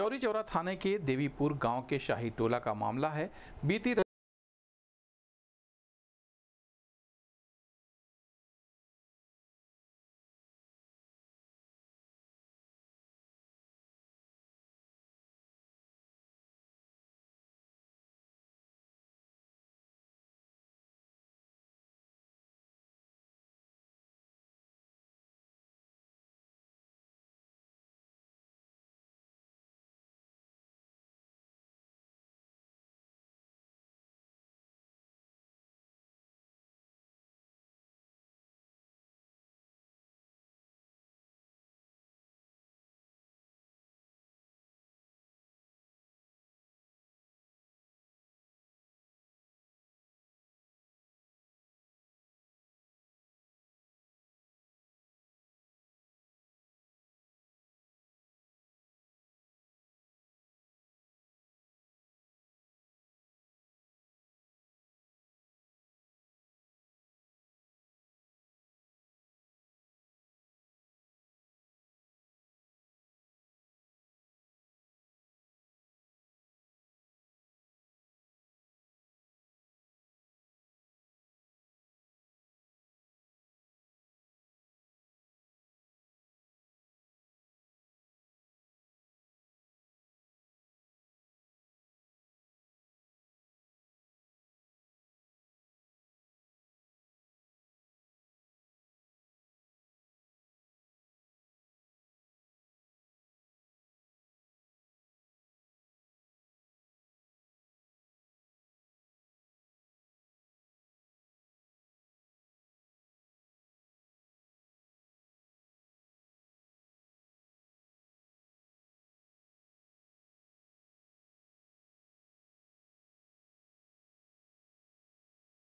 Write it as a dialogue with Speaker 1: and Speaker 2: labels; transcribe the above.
Speaker 1: चौरी चौरा थाने के देवीपुर गांव के शाही टोला का मामला है बीती